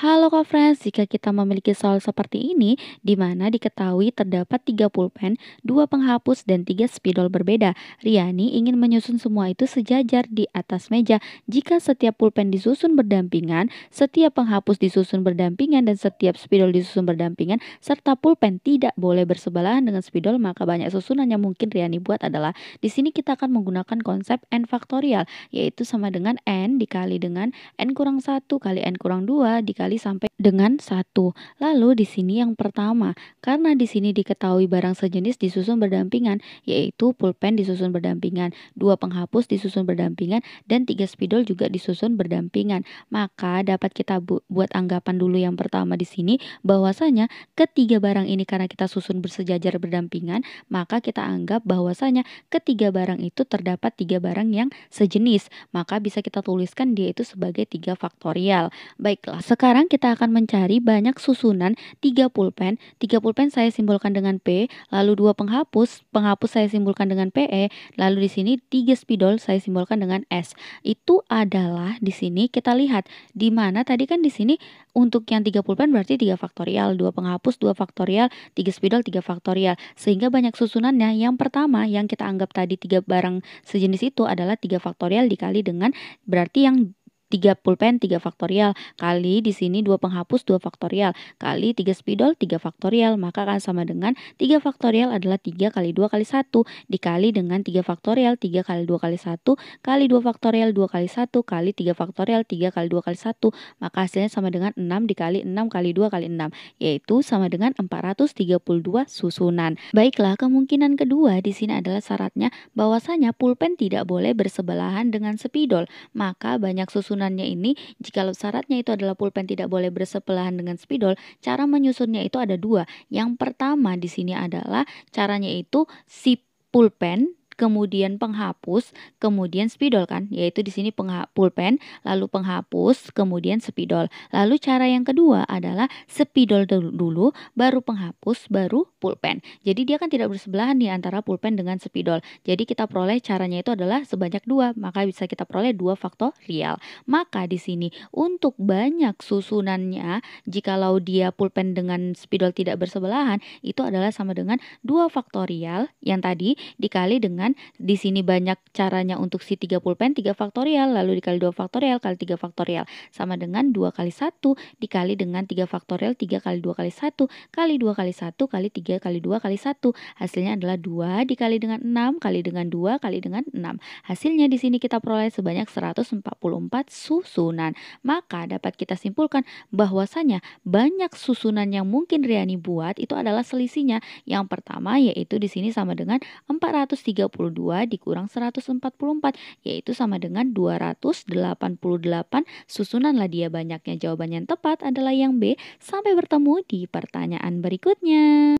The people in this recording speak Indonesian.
Halo Kak Frans, jika kita memiliki soal seperti ini, di mana diketahui terdapat 3 pulpen, 2 penghapus, dan 3 spidol berbeda, Riani ingin menyusun semua itu sejajar di atas meja. Jika setiap pulpen disusun berdampingan, setiap penghapus disusun berdampingan, dan setiap spidol disusun berdampingan, serta pulpen tidak boleh bersebelahan dengan spidol, maka banyak susunan yang mungkin Riani buat adalah, di sini kita akan menggunakan konsep N faktorial, yaitu sama dengan N dikali dengan N kurang 1 kali N kurang 2 dikali sekali sampai dengan satu. Lalu di sini yang pertama, karena di sini diketahui barang sejenis disusun berdampingan, yaitu pulpen disusun berdampingan, dua penghapus disusun berdampingan, dan tiga spidol juga disusun berdampingan. Maka dapat kita bu buat anggapan dulu yang pertama di sini bahwasanya ketiga barang ini karena kita susun bersejajar berdampingan, maka kita anggap bahwasanya ketiga barang itu terdapat tiga barang yang sejenis. Maka bisa kita tuliskan dia itu sebagai tiga faktorial. Baiklah, sekarang kita akan akan mencari banyak susunan 3 pulpen. 3 pulpen saya simbolkan dengan P, lalu dua penghapus, penghapus saya simbolkan dengan PE, lalu di sini 3 spidol saya simbolkan dengan S. Itu adalah di sini kita lihat di mana tadi kan di sini untuk yang 3 pulpen berarti 3 faktorial, dua penghapus 2 faktorial, 3 spidol 3 faktorial. Sehingga banyak susunannya. Yang pertama yang kita anggap tadi tiga barang sejenis itu adalah 3 faktorial dikali dengan berarti yang 3 pulpen 3 faktorial kali di sini 2 penghapus 2 faktorial kali 3 spidol 3 faktorial maka akan sama dengan 3 faktorial adalah 3 kali 2 kali 1 dikali dengan 3 faktorial 3 kali 2 kali 1 kali 2 faktorial 2 kali 1 kali 3 faktorial 3 kali 2 kali 1 maka hasilnya sama dengan 6 dikali 6 kali 2 kali 6 yaitu sama dengan 432 susunan baiklah kemungkinan kedua di sini adalah syaratnya bahwasanya pulpen tidak boleh bersebelahan dengan spidol maka banyak susunan penyusunannya ini, jikalau syaratnya itu adalah pulpen tidak boleh bersebelahan dengan spidol, cara menyusunnya itu ada dua. Yang pertama di sini adalah caranya itu si pulpen kemudian penghapus, kemudian spidol kan, yaitu di sini pulpen, lalu penghapus, kemudian spidol. Lalu cara yang kedua adalah spidol dulu, baru penghapus, baru pulpen. Jadi dia kan tidak bersebelahan di antara pulpen dengan spidol. Jadi kita peroleh caranya itu adalah sebanyak dua, maka bisa kita peroleh dua faktorial. Maka di sini untuk banyak susunannya, jikalau dia pulpen dengan spidol tidak bersebelahan, itu adalah sama dengan dua faktorial yang tadi dikali dengan kan di sini banyak caranya untuk si 30 pen 3 faktorial lalu dikali 2 faktorial kali 3 faktorial sama dengan 2 kali 1 dikali dengan 3 faktorial 3 kali 2 kali 1 kali 2 kali 1 kali 3 kali 2 kali 1 hasilnya adalah 2 dikali dengan 6 kali dengan 2 kali dengan 6 hasilnya di sini kita peroleh sebanyak 144 susunan maka dapat kita simpulkan bahwasanya banyak susunan yang mungkin Riani buat itu adalah selisihnya yang pertama yaitu di sini sama dengan 430 dikurang 144 yaitu sama dengan 288 susunan lah dia banyaknya jawaban yang tepat adalah yang B sampai bertemu di pertanyaan berikutnya